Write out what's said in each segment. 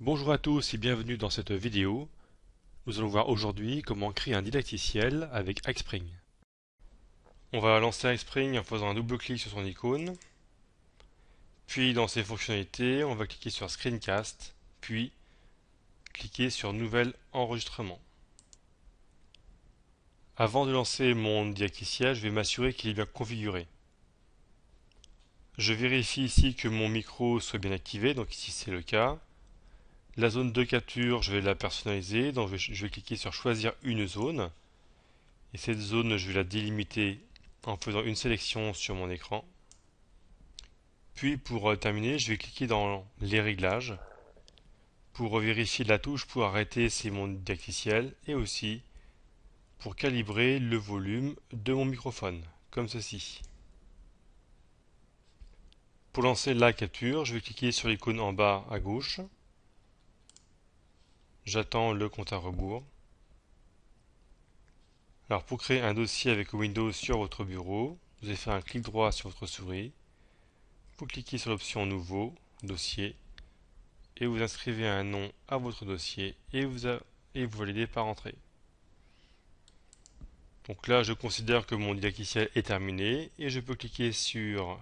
Bonjour à tous et bienvenue dans cette vidéo. Nous allons voir aujourd'hui comment créer un didacticiel avec iSpring. On va lancer iSpring en faisant un double clic sur son icône. Puis dans ses fonctionnalités, on va cliquer sur Screencast, puis cliquer sur Nouvel enregistrement. Avant de lancer mon didacticiel, je vais m'assurer qu'il est bien configuré. Je vérifie ici que mon micro soit bien activé, donc ici c'est le cas. La zone de capture, je vais la personnaliser, donc je vais, cliquer sur choisir une zone. Et cette zone, je vais la délimiter en faisant une sélection sur mon écran. Puis pour euh, terminer, je vais cliquer dans les réglages pour vérifier la touche pour arrêter c'est mon didacticiel et aussi pour calibrer le volume de mon microphone, comme ceci. Pour lancer la capture, je vais cliquer sur l'icône en bas à gauche J'attends le compte à rebours. Alors pour créer un dossier avec Windows sur votre bureau, vous avez fait un clic droit sur votre souris. Vous cliquez sur l'option Nouveau, Dossier, et vous inscrivez un nom à votre dossier et vous, et vous validez par entrée. Donc là, je considère que mon didacticiel est terminé et je peux cliquer sur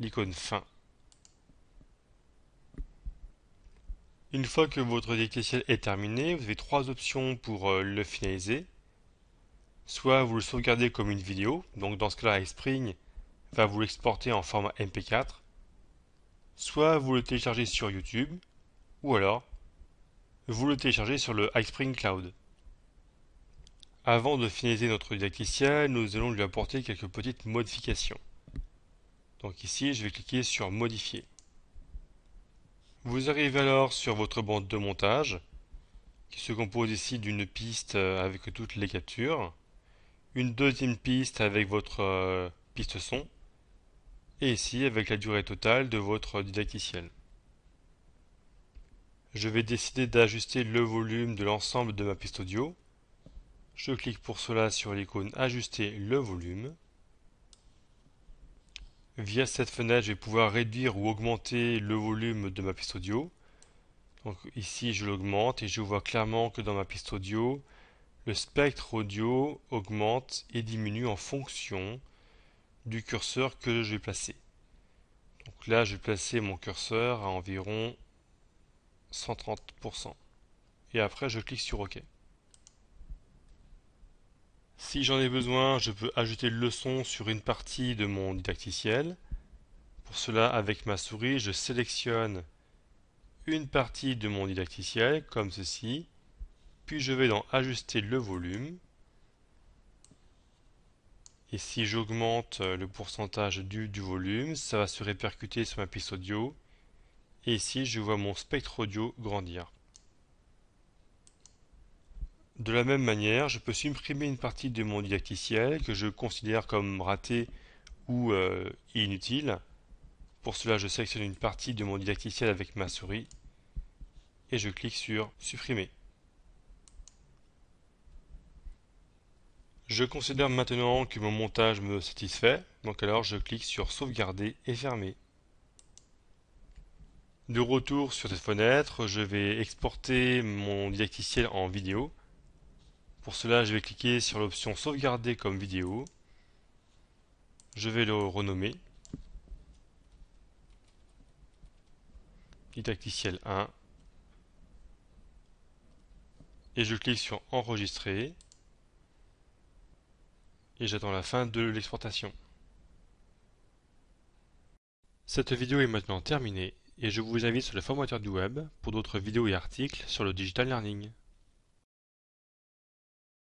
l'icône Fin Une fois que votre didacticiel est terminé, vous avez trois options pour euh, le finaliser. Soit vous le sauvegardez comme une vidéo, donc dans ce cas-là, iSpring va vous l'exporter en format MP4. Soit vous le téléchargez sur YouTube, ou alors vous le téléchargez sur le iSpring Cloud. Avant de finaliser notre didacticiel, nous allons lui apporter quelques petites modifications. Donc ici, je vais cliquer sur Modifier. Vous arrivez alors sur votre bande de montage, qui se compose ici d'une piste euh, avec toutes les captures, une deuxième piste avec votre euh, piste son, et ici avec la durée totale de votre didacticiel. Je vais décider d'ajuster le volume de l'ensemble de ma piste audio. Je clique pour cela sur l'icône Ajuster le volume. Via cette fenêtre, je vais pouvoir réduire ou augmenter le volume de ma piste audio. Donc ici, je l'augmente et je vois clairement que dans ma piste audio, le spectre audio augmente et diminue en fonction du curseur que je vais placer. Donc là, je vais placer mon curseur à environ 130%. Et après, je clique sur OK. Si j'en ai besoin, je peux ajouter le son sur une partie de mon didacticiel. Pour cela, avec ma souris, je sélectionne une partie de mon didacticiel, comme ceci, puis je vais dans Ajuster le volume. Et si j'augmente le pourcentage du, du volume, ça va se répercuter sur ma piste audio. Et ici, je vois mon spectre audio grandir. De la même manière, je peux supprimer une partie de mon didacticiel que je considère comme ratée ou euh, inutile. Pour cela, je sélectionne une partie de mon didacticiel avec ma souris et je clique sur Supprimer. Je considère maintenant que mon montage me satisfait, donc alors je clique sur Sauvegarder et Fermer. De retour sur cette fenêtre, je vais exporter mon didacticiel en vidéo. Pour cela, je vais cliquer sur l'option sauvegarder comme vidéo. Je vais le renommer didacticiel 1 et je clique sur enregistrer et j'attends la fin de l'exportation. Cette vidéo est maintenant terminée et je vous invite sur le formateur du web pour d'autres vidéos et articles sur le digital learning.